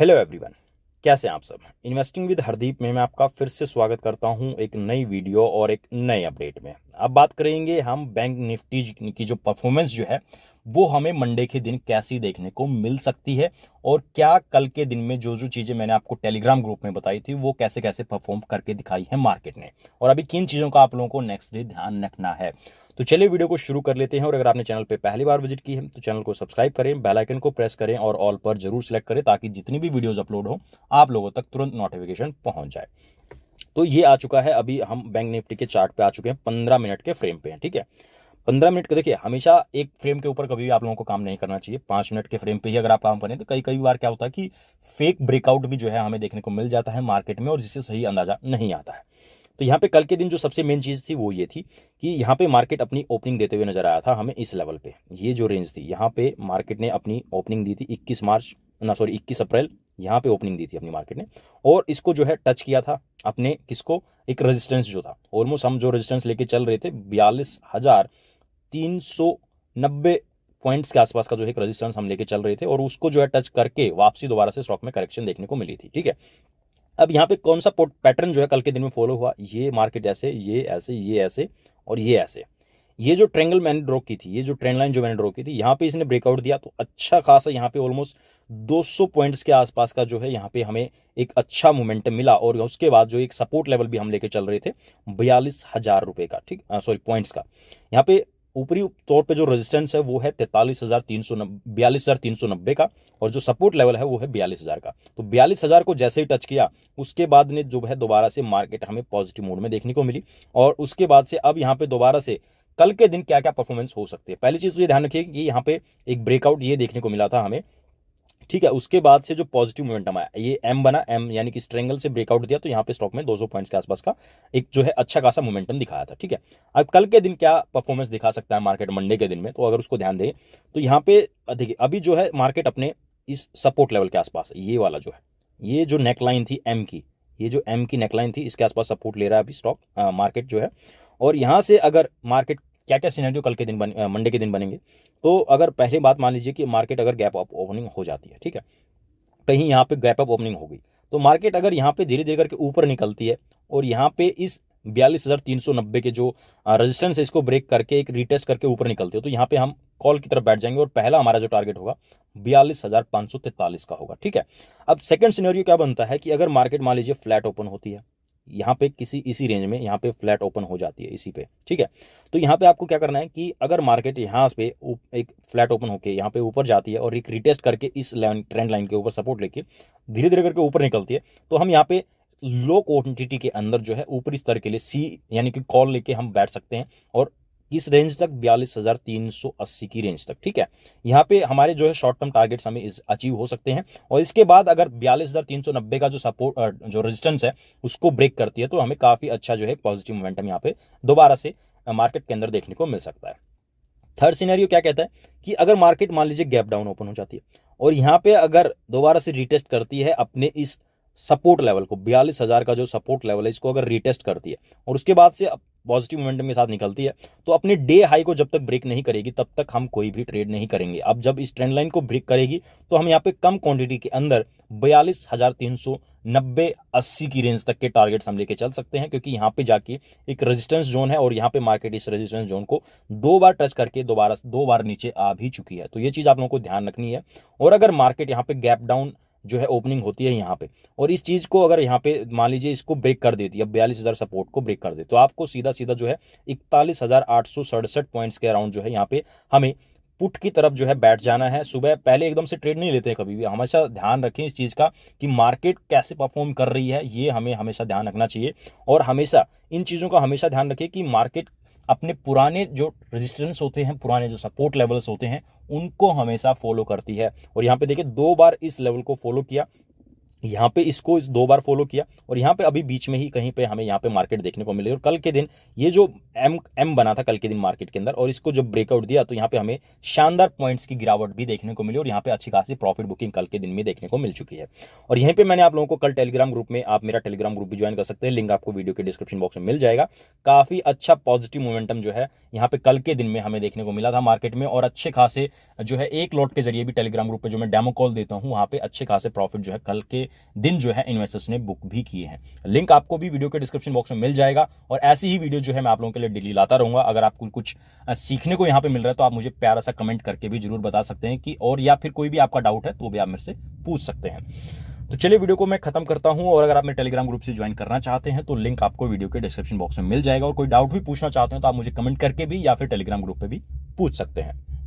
hello everyone कैसे हैं आप सब इन्वेस्टिंग विद हरदीप में मैं आपका फिर से स्वागत करता हूं एक नई वीडियो और एक नए अपडेट में अब बात करेंगे हम बैंक निफ्टी की जो परफॉर्मेंस जो है वो हमें मंडे के दिन कैसी देखने को मिल सकती है और क्या कल के दिन में जो जो चीज़ें मैंने आपको टेलीग्राम ग्रुप में बताई थी वो कैसे कैसे परफॉर्म करके दिखाई है मार्केट ने और अभी किन चीज़ों का आप लोगों को नेक्स्ट डे ध्यान रखना है तो चलिए वीडियो को शुरू कर लेते हैं और अगर आपने चैनल पर पहली बार विजिट की है तो चैनल को सब्सक्राइब करें बेलाइकन को प्रेस करें और ऑल पर जरूर सेलेक्ट करें ताकि जितनी भी वीडियोज़ अपलोड हो आप लोगों तक तुरंत नोटिफिकेशन पहुंच जाए तो ये आ चुका है अभी हम बैंक निफ्टी के चार्ट पे आ चुके हैं पंद्रह मिनट के फ्रेम पे हैं ठीक है पंद्रह मिनट के देखिए हमेशा एक फ्रेम के ऊपर कभी भी आप लोगों को काम नहीं करना चाहिए पांच मिनट के फ्रेम पे ही अगर आप काम करें तो कई कई बार क्या होता है कि फेक ब्रेकआउट भी जो है हमें देखने को मिल जाता है मार्केट में और जिससे सही अंदाजा नहीं आता है तो यहाँ पे कल के दिन जो सबसे मेन चीज़ थी वो ये थी कि यहाँ पे मार्केट अपनी ओपनिंग देते हुए नजर आया था हमें इस लेवल पे ये जो रेंज थी यहाँ पे मार्केट ने अपनी ओपनिंग दी थी 21 मार्च ना सॉरी इक्कीस अप्रैल यहाँ पे ओपनिंग दी थी अपनी मार्केट ने और इसको जो है टच किया था अपने किसको एक रेजिस्टेंस जो था ऑलमोस्ट हम जो रेजिस्टेंस लेके चल रहे थे बयालीस हजार तीन सौ नब्बे पॉइंट्स के आसपास का जो है रेजिस्टेंस हम लेके चल रहे थे और उसको जो है टच करके वापसी दोबारा से स्टॉक में करेक्शन देखने को मिली थी ठीक है अब यहाँ पे कौन सा पैटर्न जो है कल के दिन में फॉलो हुआ ये मार्केट ऐसे ये ऐसे ये ऐसे और ये ऐसे ये जो ट्रेंगल मैंने ड्रॉ की थी ये जो ट्रेंड लाइन जो मैंने ड्रॉ की थी यहाँ पे इसने ब्रेकआउट दिया तो अच्छा खासा यहाँ पे ऑलमोस्ट 200 पॉइंट्स के आसपास का जो है यहाँ पे हमें एक अच्छा मोमेंटम मिला और उसके बाद जो एक सपोर्ट लेवल भी हम लेके चल रहे थे बयालीस हजार रुपए का ठीक सॉरी पॉइंट्स का यहाँ पे ऊपरी तौर पे जो रेजिस्टेंस है वो है तैतालीस हजार तीन सौ बयालीस हजार तीन सौ नब्बे का और जो सपोर्ट लेवल है वो है बयालीस हजार का तो बयालीस हजार को जैसे ही टच किया उसके बाद ने जो है दोबारा से मार्केट हमें पॉजिटिव मोड में देखने को मिली और उसके बाद से अब यहाँ पे दोबारा से कल के दिन क्या क्या परफॉर्मेंस हो सकती है पहली चीज तो ये ध्यान रखिए कि यहाँ पे एक ब्रेकआउट ये देखने को मिला था हमें ठीक है उसके बाद से जो पॉजिटिव मोमेंटम आया ये एम बना एम यानी कि स्ट्रेंगल से ब्रेकआउट दिया तो यहाँ पे स्टॉक में 200 पॉइंट्स के आसपास का एक जो है अच्छा खासा मोमेंटम दिखाया था ठीक है अब कल के दिन क्या परफॉर्मेंस दिखा सकता है मार्केट मंडे के दिन में तो अगर उसको ध्यान दें तो यहाँ पे देखिए अभी जो है मार्केट अपने इस सपोर्ट लेवल के आसपास ये वाला जो है ये जो नेकलाइन थी एम की ये जो एम की नेकलाइन थी इसके आसपास सपोर्ट ले रहा है अभी स्टॉक मार्केट जो है और यहाँ से अगर मार्केट क्या क्या सीनरी कल के दिन बने मंडे के दिन बनेंगे तो अगर पहली बात मान लीजिए कि मार्केट अगर गैप अप ओपनिंग हो जाती है ठीक है कहीं यहाँ पे गैप अप ओपनिंग हो गई तो मार्केट अगर यहाँ पे धीरे धीरे करके ऊपर निकलती है और यहाँ पे इस बयालीस हज़ार तीन सौ नब्बे के जो रेजिस्टेंस है इसको ब्रेक करके एक रिटेस्ट करके ऊपर निकलते हो तो यहाँ पे हम कॉल की तरफ बैठ जाएंगे और पहला हमारा जो टारगेट होगा बयालीस हज़ार पाँच सौ तैंतालीस का होगा ठीक है अब सेकंड सिनेरियो क्या बनता है कि अगर मार्केट मान लीजिए फ्लैट ओपन होती है यहाँ पे किसी इसी रेंज में यहाँ पे फ्लैट ओपन हो जाती है इसी पे ठीक है तो यहाँ पे आपको क्या करना है कि अगर मार्केट यहाँ पे एक फ्लैट ओपन होके यहाँ पे ऊपर जाती है और एक रिटेस्ट करके इस लाइन ट्रेंड लाइन के ऊपर सपोर्ट लेके धीरे धीरे करके ऊपर निकलती है तो हम यहाँ पे लो क्वान्टिटी के अंदर जो है ऊपरी स्तर के लिए सी यानी कि कॉल लेके हम बैठ सकते हैं और किस रेंज तक बयालीस हजार तीन सौ अस्सी की रेंज तक ठीक है यहाँ पे हमारे जो है शॉर्ट टर्म टारगेट्स हमें इस अचीव हो सकते हैं और इसके बाद अगर बयालीस हजार तीन सौ नब्बे का जो सपोर्ट जो रेजिस्टेंस है उसको ब्रेक करती है तो हमें काफी अच्छा जो है पॉजिटिव मोमेंटम यहाँ पे दोबारा से मार्केट के अंदर देखने को मिल सकता है थर्ड सीनरियो क्या कहता है कि अगर मार्केट मान लीजिए गैप डाउन ओपन हो जाती है और यहाँ पे अगर दोबारा से रिटेस्ट करती है अपने इस सपोर्ट लेवल को बयालीस हजार का जो सपोर्ट लेवल है इसको अगर रिटेस्ट करती है और उसके बाद से पॉजिटिव मोमेंटम के साथ निकलती है तो अपने डे हाई को जब तक ब्रेक नहीं करेगी तब तक हम कोई भी ट्रेड नहीं करेंगे अब जब इस ट्रेंड लाइन को ब्रेक करेगी तो हम यहाँ पे कम क्वांटिटी के अंदर बयालीस हजार तीन सौ नब्बे अस्सी की रेंज तक के टारगेट हम लेके चल सकते हैं क्योंकि यहाँ पे जाके एक रेजिस्टेंस जोन है और यहाँ पे मार्केट इस रेजिस्टेंस जोन को दो बार टच करके दोबारा दो बार नीचे आ भी चुकी है तो ये चीज़ आप लोगों को ध्यान रखनी है और अगर मार्केट यहाँ पे गैप डाउन जो है ओपनिंग होती है यहाँ पे और इस चीज़ को अगर यहाँ पे मान लीजिए इसको ब्रेक कर देती है बयालीस हज़ार सपोर्ट को ब्रेक कर दे तो आपको सीधा सीधा जो है इकतालीस हज़ार आठ सौ सड़सठ पॉइंट्स के अराउंड जो है यहाँ पे हमें पुट की तरफ जो है बैठ जाना है सुबह पहले एकदम से ट्रेड नहीं लेते हैं कभी भी हमेशा ध्यान रखें इस चीज़ का कि मार्केट कैसे परफॉर्म कर रही है ये हमें हमेशा ध्यान रखना चाहिए और हमेशा इन चीज़ों का हमेशा ध्यान रखें कि मार्केट अपने पुराने जो रेजिस्टेंस होते हैं पुराने जो सपोर्ट लेवल्स होते हैं उनको हमेशा फॉलो करती है और यहाँ पे देखिए दो बार इस लेवल को फॉलो किया यहाँ पे इसको दो बार फॉलो किया और यहाँ पे अभी बीच में ही कहीं पे हमें यहाँ पे मार्केट देखने को मिलेगी और कल के दिन ये जो एम एम बना था कल के दिन मार्केट के अंदर और इसको जब ब्रेकआउट दिया तो यहाँ पे हमें शानदार पॉइंट्स की गिरावट भी देखने को मिली और यहाँ पे अच्छी खासी प्रॉफिट बुकिंग कल के दिन में देखने को मिल चुकी है और यहीं पर मैंने आप लोगों को कल टेलीग्राम ग्रुप में आप मेरा टेलीग्राम ग्रुप भी ज्वाइन कर सकते हैं लिंक आपको वीडियो के डिस्क्रिप्शन बॉक्स में मिल जाएगा काफी अच्छा पॉजिटिव मोमेंटम जो है यहाँ पे कल के दिन में हमें देखने को मिला था मार्केट में और अच्छे खासे जो है एक लॉट के जरिए भी टेलीग्राम ग्रुप पर जो मैं डेमो कॉल देता हूँ वहाँ पे अच्छे खासे प्रॉफिट जो है कल के दिन जो है इन्वेस्टर्स ने बुक भी किए हैं लिंक आपको भी वीडियो के डिस्क्रिप्शन बॉक्स में मिल जाएगा और ऐसी ही वीडियो जो है मैं आप लोगों के लिए डेली लाता रहूंगा अगर आपको कुछ सीखने को यहाँ पे मिल रहा है तो आप मुझे प्यारा सा कमेंट करके भी जरूर बता सकते हैं कि और या फिर कोई भी आपका डाउट है तो भी आप मेरे से पूछ सकते हैं तो चलिए वीडियो को मैं खत्म करता हूं और अगर आप मेरे टेलीग्राम ग्रुप से ज्वाइन करना चाहते हैं तो लिंक आपको वीडियो के डिस्क्रिप्शन बॉक्स में मिल जाएगा और कोई डाउट भी पूछना चाहते हैं तो आप मुझे कमेंट करके भी या फिर टेलीग्राम ग्रुप पे भी पूछ सकते हैं